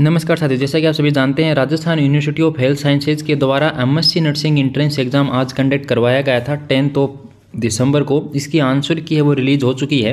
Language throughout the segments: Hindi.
नमस्कार साथी जैसा कि आप सभी जानते हैं Rajasthan university of health sciences के द्वारा एमएससी नर्सिंग एंट्रेंस एग्जाम आज कंडक्ट करवाया गया था टेंथ ऑफ दिसंबर को इसकी आंसर की है वो रिलीज हो चुकी है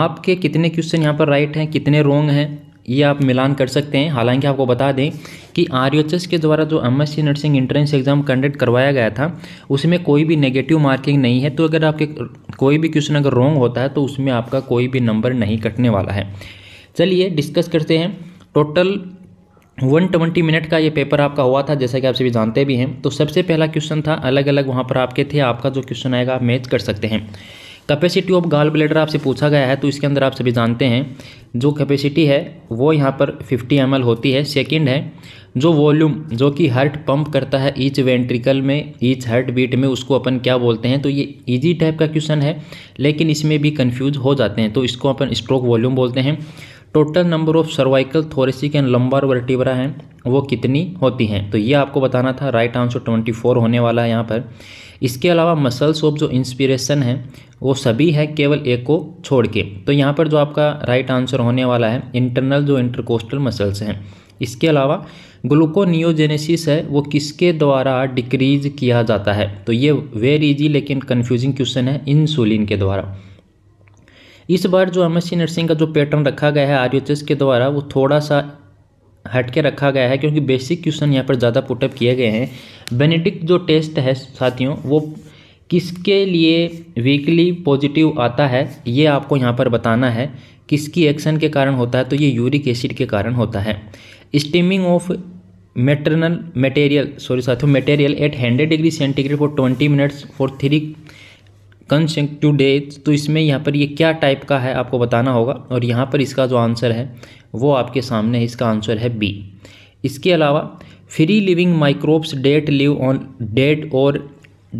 आपके कितने क्वेश्चन यहाँ पर राइट हैं कितने रॉन्ग हैं ये आप मिलान कर सकते हैं हालांकि आपको बता दें कि आर के द्वारा जो M nursing entrance exam conduct करवाया गया था उसमें कोई भी नेगेटिव मार्किंग नहीं है तो अगर आपके कोई भी क्वेश्चन अगर रॉन्ग होता है तो उसमें आपका कोई भी नंबर नहीं कटने वाला है चलिए डिस्कस करते हैं टोटल 120 मिनट का ये पेपर आपका हुआ था जैसा कि आप सभी जानते भी हैं तो सबसे पहला क्वेश्चन था अलग अलग वहाँ पर आपके थे आपका जो क्वेश्चन आएगा आप मैच कर सकते हैं कैपेसिटी ऑफ गाल ब्लेडर आपसे पूछा गया है तो इसके अंदर आप सभी जानते हैं जो कैपेसिटी है वो यहाँ पर 50 एम होती है सेकंड है जो वॉल्यूम जो कि हर्ट पंप करता है ईच वेंट्रिकल में ईच हर्ट बीट में उसको अपन क्या बोलते हैं तो ये इजी टाइप का क्वेश्चन है लेकिन इसमें भी कन्फ्यूज हो जाते हैं तो इसको अपन स्ट्रोक वॉल्यूम बोलते हैं total number of cervical thoracic and lumbar vertebra हैं वो कितनी होती हैं तो ये आपको बताना था राइट आंसर ट्वेंटी फोर होने वाला है यहाँ पर इसके अलावा मसल्स ऑफ जो इंस्पिरेशन है वो सभी है केवल एक को छोड़ के तो यहाँ पर जो आपका राइट आंसर होने वाला है इंटरनल जो इंटरकोस्टल मसल्स हैं इसके अलावा ग्लूकोनियोजेनेसिस है वो किसके द्वारा डिक्रीज किया जाता है तो ये वेरी इजी लेकिन कन्फ्यूजिंग क्वेश्चन है इंसुलिन के द्वारा इस बार जो एम नर्सिंग का जो पैटर्न रखा गया है आर के द्वारा वो थोड़ा सा हट के रखा गया है क्योंकि बेसिक क्वेश्चन यहाँ पर ज़्यादा पुटअप किए गए हैं बेनेटिक जो टेस्ट है साथियों वो किसके लिए वीकली पॉजिटिव आता है ये आपको यहाँ पर बताना है किसकी एक्शन के कारण होता है तो ये यूरिक एसिड के कारण होता है steaming of maternal material sorry साथियों material eight hundred degree centigrade for twenty minutes for three days तो इसमें यहाँ पर ये क्या टाइप का है आपको बताना होगा और यहाँ पर इसका जो आंसर है वो आपके सामने है इसका आंसर है बी इसके अलावा free living microbes that live on dead और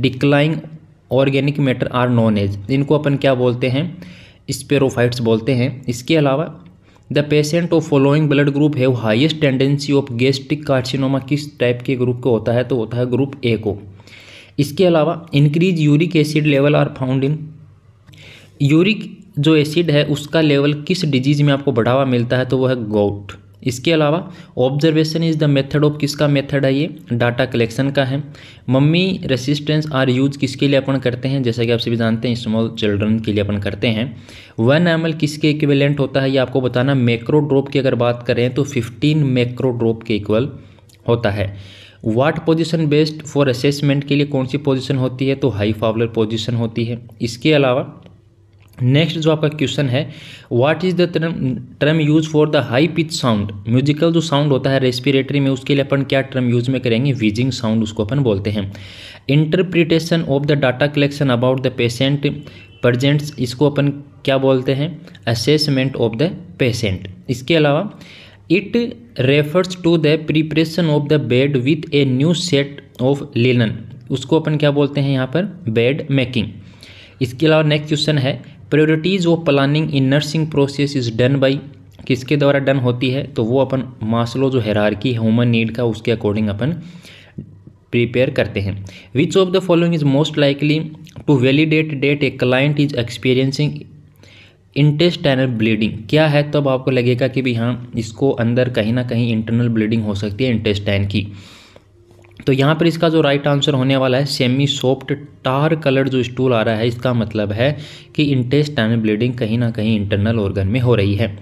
declining organic matter are known as इनको अपन क्या बोलते हैं स्पेरोफाइट्स बोलते हैं इसके अलावा the patient of following blood group have highest tendency of gastric carcinoma किस टाइप के ग्रुप को होता है तो होता है ग्रुप ए को इसके अलावा increase uric acid level are found in uric जो एसिड है उसका लेवल किस डिजीज़ में आपको बढ़ावा मिलता है तो वो है गोट इसके अलावा observation is the method of किसका मेथड है ये डाटा कलेक्शन का है मम्मी रेसिस्टेंस आर यूज किसके लिए अपन करते हैं जैसा कि आप सभी जानते हैं स्मॉल चिल्ड्रन के लिए अपन करते हैं वन एम किसके इक्विवेलेंट होता है ये आपको बताना मैक्रो ड्रॉप की अगर बात करें तो फिफ्टीन मैक्रो ड्रॉप के इक्वल होता है what position best for assessment के लिए कौन सी पोजीशन होती है तो हाई फावलर पोजीशन होती है इसके अलावा नेक्स्ट जो आपका क्वेश्चन है what is the term term use for the high pitch sound musical जो साउंड होता है रेस्पिरेटरी में उसके लिए अपन क्या टर्म यूज में करेंगे वीजिंग साउंड उसको अपन बोलते हैं interpretation of the data collection about the patient presents इसको अपन क्या बोलते हैं असेसमेंट ऑफ द पेशेंट इसके अलावा it refers to the preparation of the bed with a new set of linen उसको अपन क्या बोलते हैं यहाँ पर बेड मेकिंग इसके अलावा नेक्स्ट क्वेश्चन है priorities of planning in nursing process is done by किसके द्वारा डन होती है तो वो अपन मास्लो जो हैरारकी की ह्यूमन नीड का उसके अकॉर्डिंग अपन प्रिपेयर करते हैं which of the following is most likely to validate that a client is experiencing intestinal bleeding क्या है तब आपको लगेगा कि भाई हाँ इसको अंदर कहीं ना कहीं इंटरनल ब्लीडिंग हो सकती है इंटेस्टाइन की तो यहाँ पर इसका जो राइट आंसर होने वाला है सेमी सॉफ्ट टार कलर जो स्टूल आ रहा है इसका मतलब है कि इंटेस्टाइनल ब्लीडिंग कहीं ना कहीं इंटरनल ऑर्गन में हो रही है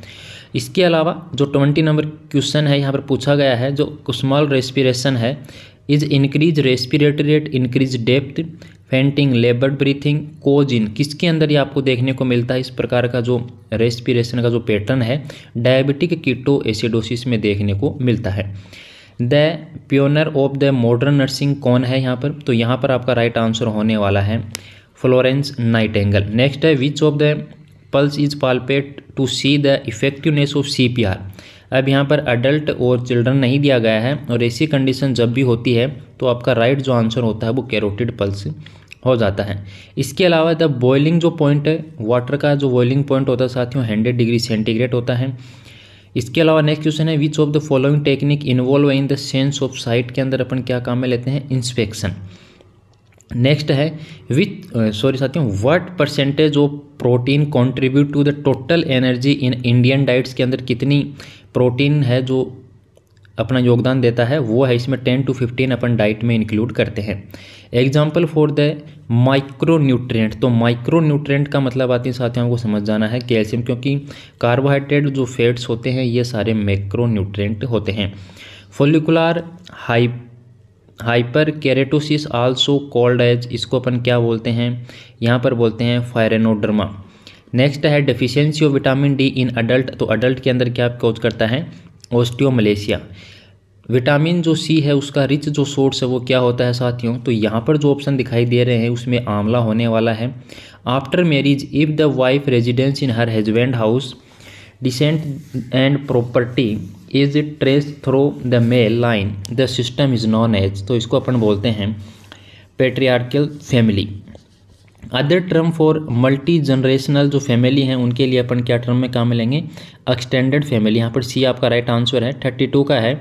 इसके अलावा जो ट्वेंटी नंबर क्वेश्चन है यहाँ पर पूछा गया है जो स्मॉल रेस्पिरेशन है is increase respiratory rate increase depth fainting labour breathing cause in किसके अंदर ये आपको देखने को मिलता है इस प्रकार का जो रेस्पिरेशन का जो पैटर्न है डायबिटिक कीटो एसिडोसिस में देखने को मिलता है the pioneer of the modern nursing कौन है यहाँ पर तो यहाँ पर आपका राइट आंसर होने वाला है फ्लोरेंस नाइट एंगल नेक्स्ट है which of the pulse is palpate to see the effectiveness of C P R अब यहाँ पर अडल्ट और चिल्ड्रन नहीं दिया गया है और ऐसी कंडीशन जब भी होती है तो आपका राइट जो आंसर होता है वो कैरोटिड पल्स हो जाता है इसके अलावा द बॉइलिंग जो पॉइंट है वाटर का जो बॉइलिंग पॉइंट होता है साथियों हंड्रेड डिग्री सेंटीग्रेड होता है इसके अलावा नेक्स्ट क्वेश्चन है which of the following technique involve in the sense of sight के अंदर अपन क्या काम में लेते हैं इंस्पेक्शन नेक्स्ट है विथ सॉरी साथियों what percentage of protein contribute to the total energy in Indian diets के अंदर कितनी प्रोटीन है जो अपना योगदान देता है वो है इसमें टेन टू फिफ्टीन अपन डाइट में इंक्लूड करते हैं example for the micro nutrient तो माइक्रो न्यूट्रेंट का मतलब आते हैं साथियों को समझ जाना है कैल्शियम क्योंकि कार्बोहाइड्रेट जो फैट्स होते हैं ये सारे मैक्रो न्यूट्रेंट होते हैं follicular high hyper keratosis also called as इसको अपन क्या बोलते हैं यहाँ पर बोलते हैं फायरेनोड्रमा नेक्स्ट है deficiency of vitamin D in adult तो अडल्ट के अंदर क्या कोच करता है ओस्टियोमलेशिया विटामिन जो सी है उसका रिच जो सोर्स है वो क्या होता है साथियों तो यहाँ पर जो ऑप्शन दिखाई दे रहे हैं उसमें आंवला होने वाला है after marriage if the wife residence in her husband house descent and property is trace through the male line the system is known as तो इसको अपन बोलते हैं patriarchal family other term for multi generational जो फैमिली हैं उनके लिए अपन क्या टर्म में काम लेंगे एक्सटेंडेड फैमिली यहाँ पर सी आपका राइट आंसर है थर्टी टू का है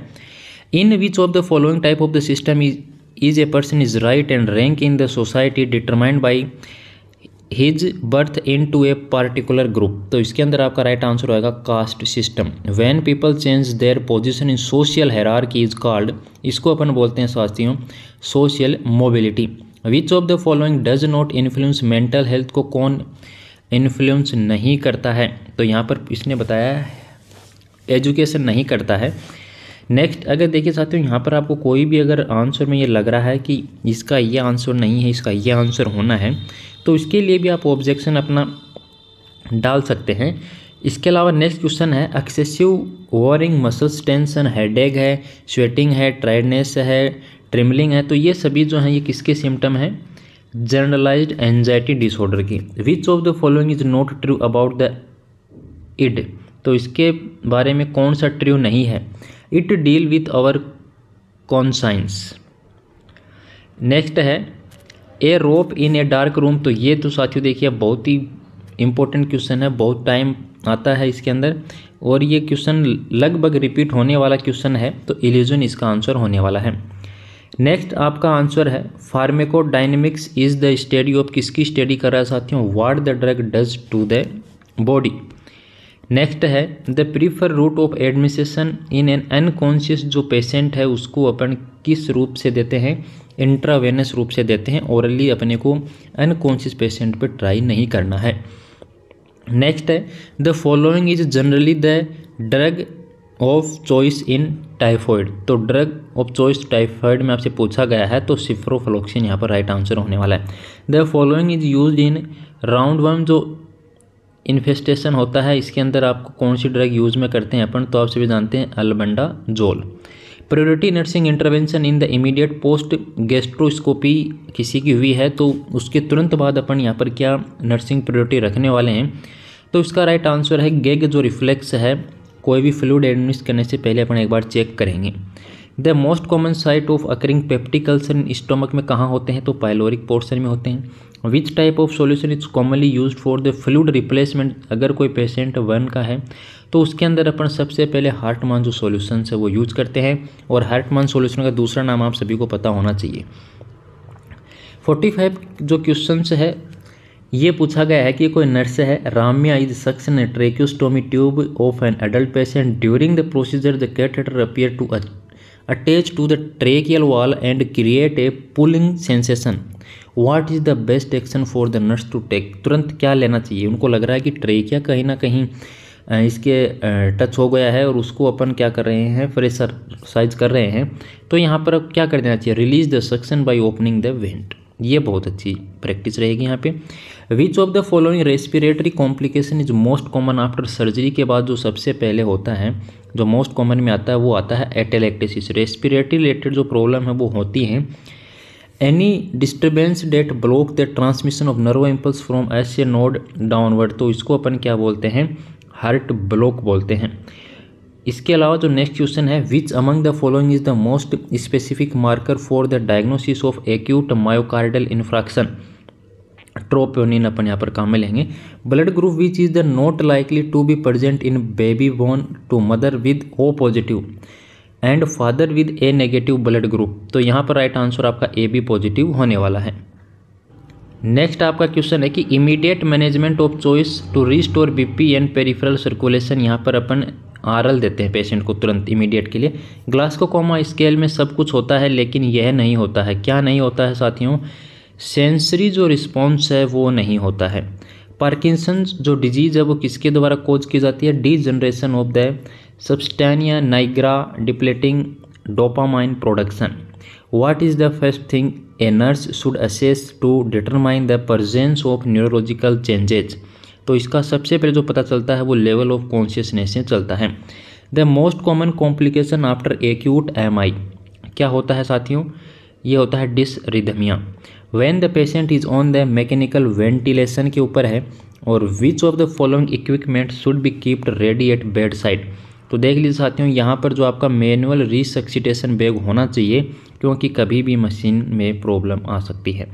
in which of the following type of the system is is a person is right and rank in the society determined by his birth into a particular group तो इसके अंदर आपका राइट आंसर होगा caste system when people change their position in social hierarchy is called इसको अपन बोलते हैं स्वास्थ्यों social mobility which of the following does not influence mental health को कौन इन्फ्लुएंस नहीं करता है तो यहाँ पर इसने बताया एजुकेशन नहीं करता है नेक्स्ट अगर देखिए साथियों यहाँ पर आपको कोई भी अगर आंसर में ये लग रहा है कि इसका ये आंसर नहीं है इसका ये आंसर होना है तो इसके लिए भी आप ऑब्जेक्शन अपना डाल सकते हैं इसके अलावा नेक्स्ट क्वेश्चन है excessive worrying muscles tension headache है स्वेटिंग है ट्रायडनेस है ट्रिमलिंग है तो ये सभी जो हैं ये किसके सिम्टम हैं जर्नलाइज एन्जाइटी डिसऑर्डर की which of the following is not true about the id तो इसके बारे में कौन सा ट्रू नहीं है it deal with our conscience next है a rope in a dark room तो ये तो साथियों देखिए बहुत ही इम्पोर्टेंट क्वेश्चन है बहुत टाइम आता है इसके अंदर और ये क्वेश्चन लगभग रिपीट होने वाला क्वेश्चन है तो एलिजन इसका आंसर होने वाला है नेक्स्ट आपका आंसर है pharmacodynamics is the study of किसकी स्टडी कर रहा है साथियों what the drug does to the body next है the prefer route of administration in an unconscious जो पेशेंट है उसको अपन किस रूप से देते हैं इंट्रावेनस रूप से देते हैं ओरली अपने को अनकॉन्शियस पेशेंट पे ट्राई नहीं करना है नेक्स्ट है the following is generally the drug of choice in typhoid तो ड्रग ऑफ चॉइस टाइफॉइड में आपसे पूछा गया है तो सिफ्रोफ्लोक्सिन यहाँ पर राइट आंसर होने वाला है the following is use in round worm जो इन्फेस्टेशन होता है इसके अंदर आपको कौन सी ड्रग यूज़ में करते हैं अपन तो आप सभी जानते हैं albendazole priority nursing intervention in the immediate post gastroscopy किसी की हुई है तो उसके तुरंत बाद अपन यहाँ पर क्या नर्सिंग प्रायोरिटी रखने वाले हैं तो इसका राइट आंसर है गेग जो रिफ्लेक्स है कोई भी फ्लूड एडमिट करने से पहले अपन एक बार चेक करेंगे the most common site of occurring peptic ulcer in stomach में कहाँ होते हैं तो पायलोरिक पोर्शन में होते हैं which type of solution is commonly use for the fluid replacement अगर कोई पेशेंट वन का है तो उसके अंदर अपन सबसे पहले हार्टमान जो सोल्यूशन है वो यूज करते हैं और हार्टमान सोल्यूशन का दूसरा नाम आप सभी को पता होना चाहिए फोर्टी फाइव जो क्वेश्चन है ये पूछा गया है कि कोई नर्स है Ramya is suctioning tracheostomy tube of an adult patient during the procedure the catheter appear to attach to the tracheal wall and create a pulling sensation what is the best action for the nurse to take तुरंत क्या लेना चाहिए उनको लग रहा है कि ट्रेकिया कहीं ना कहीं इसके टच हो गया है और उसको अपन क्या कर रहे हैं फ्रेशर साइज कर रहे हैं तो यहाँ पर क्या कर देना चाहिए release the suction by opening the vent ये बहुत अच्छी प्रैक्टिस रहेगी यहाँ पे which of the following respiratory complication is most common after surgery के बाद जो सबसे पहले होता है जो मोस्ट कॉमन में आता है वो आता है एटेलेक्टेसिस रेस्पिरेटरी रिलेटेड जो प्रॉब्लम है वो होती है any disturbance that block the transmission of nerve impulse from S A node downward तो इसको अपन क्या बोलते हैं हार्ट ब्लॉक बोलते हैं इसके अलावा जो नेक्स्ट क्वेश्चन है which among the following is the most specific marker for the diagnosis of acute myocardial infarction troponin अपन यहाँ पर काम में लेंगे blood group which is the not likely to be present in baby born to mother with O positive and father with A negative blood group तो यहाँ पर राइट आंसर आपका ए बी पॉजिटिव होने वाला है नेक्स्ट आपका क्वेश्चन है कि immediate management of choice to restore BP and peripheral circulation यहाँ पर अपन आरल देते हैं पेशेंट को तुरंत इमीडिएट के लिए ग्लास्कोकोमा स्केल में सब कुछ होता है लेकिन यह नहीं होता है क्या नहीं होता है साथियों सेंसरी जो रिस्पॉन्स है वो नहीं होता है पार्किसन जो डिजीज़ है वो किसके द्वारा कोज की जाती है degeneration of the substantia nigra depleting dopamine production what is the first thing a nurse should assess to determine the presence of neurological changes तो इसका सबसे पहले जो पता चलता है वो लेवल ऑफ कॉन्शियसनेस से चलता है the most common complication after acute M क्या होता है साथियों ये होता है dysrhythmia when the patient is on the mechanical ventilation के ऊपर है और which of the following equipment should be keeped ready at bed side तो देख लीजिए साथियों यहाँ पर जो आपका मैनुअल रिसक्सीटेशन बैग होना चाहिए क्योंकि कभी भी मशीन में प्रॉब्लम आ सकती है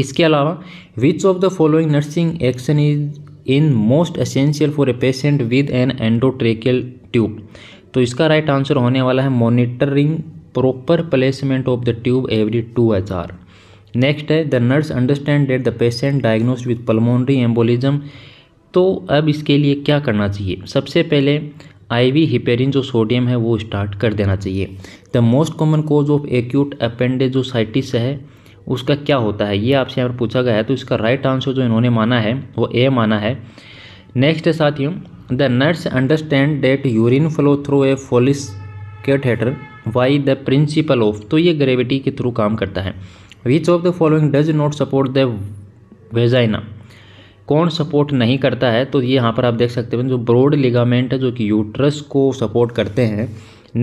इसके अलावा which of the following nursing action is in most essential for a patient with an endotracheal tube तो इसका राइट आंसर होने वाला है monitoring proper placement of the tube every two H R next है the nurse understand that the patient diagnosed with pulmonary embolism तो अब इसके लिए क्या करना चाहिए सबसे पहले आईवी हिपेरिन जो सोडियम है वो स्टार्ट कर देना चाहिए the most common cause of acute appendicitis है उसका क्या होता है ये आपसे यहाँ पर पूछा गया है तो इसका राइट आंसर जो इन्होंने माना है वो ए माना है नेक्स्ट है साथियों the nurse understand that urine flow through a catheter by the principle of तो ये ग्रेविटी के थ्रू काम करता है which of the following does not support the vagina कौन सपोर्ट नहीं करता है तो ये यहाँ पर आप देख सकते हैं जो ब्रॉड लिगामेंट है जो कि यूट्रस को सपोर्ट करते हैं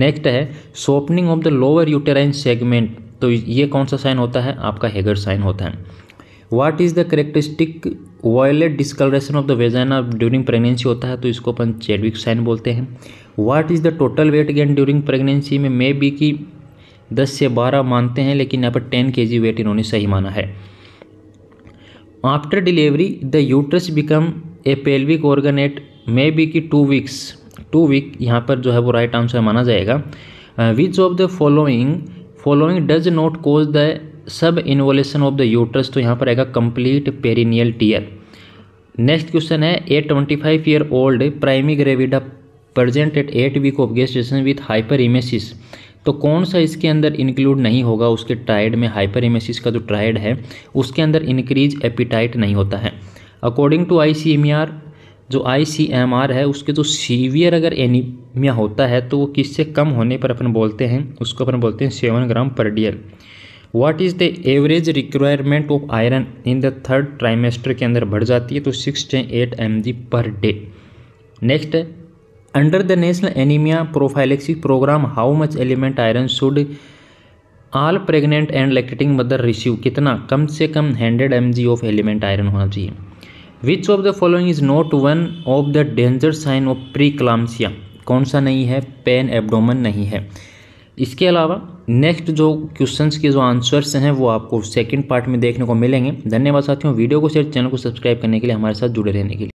नेक्स्ट है softening of the lower uterine segment तो ये कौन सा साइन होता है आपका हेगर साइन होता है what is the characteristic violet discolouration of the vagina during pregnancy होता है तो इसको अपन चेडविक साइन बोलते हैं what is the total weight gain during pregnancy में मे बी की दस से बारह मानते हैं लेकिन यहाँ पर टेन के जी वेट इन्होंने सही माना है after delivery the uterus become a pelvic organ at may be की टू वीक्स टू वीक यहाँ पर जो है वो राइट आंसर माना जाएगा which of the following following does not cause the sub involution of the uterus तो यहाँ पर आएगा complete perineal tear next question है a twenty five year old primi gravida present at eight week of gestation with hyper emesis तो कौन सा इसके अंदर इंक्लूड नहीं होगा उसके ट्राइड में हाइपर इमेसिस का जो ट्राइड है उसके अंदर इंक्रीज एपिटाइट नहीं होता है according to I C M R जो आई सी एम आर है उसके जो सीवियर अगर एनीमिया होता है तो वो किससे कम होने पर अपन बोलते हैं उसको अपन बोलते हैं seven gram per day what is the average requirement of iron in the third trimester के अंदर बढ़ जाती है तो सिक्स से eight M G per day next है under the national anaemia prophylactic programme how much element iron should all pregnant and lactating mother receive कितना कम से कम hundred M G of element iron होना चाहिए which of the following is not one of the danger sign of pre eclampsia कौन सा नहीं है पेन एबडोमन नहीं है इसके अलावा नेक्स्ट जो क्वेश्चंस के जो आंसर्स हैं वो आपको सेकंड पार्ट में देखने को मिलेंगे धन्यवाद साथियों वीडियो को शेयर चैनल को सब्सक्राइब करने के लिए हमारे साथ जुड़े रहने के लिए